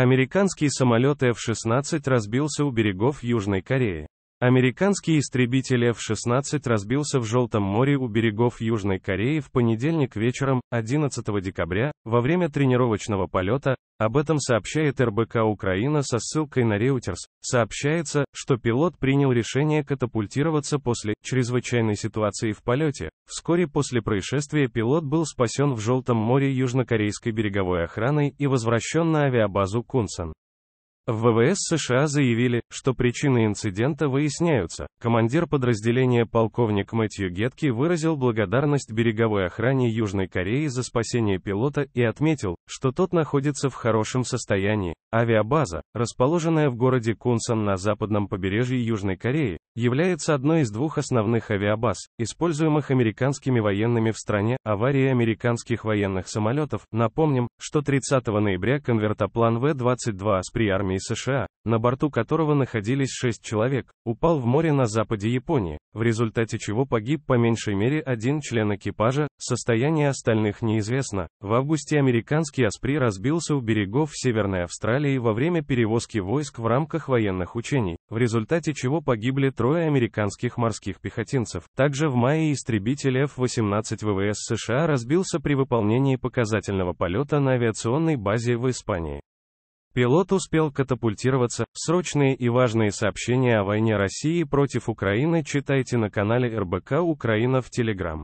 Американский самолет F-16 разбился у берегов Южной Кореи. Американский истребитель F-16 разбился в Желтом море у берегов Южной Кореи в понедельник вечером, 11 декабря, во время тренировочного полета, об этом сообщает РБК Украина со ссылкой на Reuters. Сообщается, что пилот принял решение катапультироваться после чрезвычайной ситуации в полете. Вскоре после происшествия пилот был спасен в Желтом море южнокорейской береговой охраной и возвращен на авиабазу Кунсан. В ВВС США заявили, что причины инцидента выясняются. Командир подразделения полковник Мэтью Гетки выразил благодарность береговой охране Южной Кореи за спасение пилота и отметил, что тот находится в хорошем состоянии. Авиабаза, расположенная в городе Кунсан на западном побережье Южной Кореи, является одной из двух основных авиабаз, используемых американскими военными в стране, аварии американских военных самолетов. Напомним, что 30 ноября конвертоплан В-22 с армии США, на борту которого находились 6 человек, упал в море на западе Японии, в результате чего погиб по меньшей мере один член экипажа, состояние остальных неизвестно. В августе американский Аспри разбился у берегов Северной Австралии во время перевозки войск в рамках военных учений, в результате чего погибли трое героя американских морских пехотинцев. Также в мае истребитель F-18 ВВС США разбился при выполнении показательного полета на авиационной базе в Испании. Пилот успел катапультироваться. Срочные и важные сообщения о войне России против Украины читайте на канале РБК Украина в Телеграм.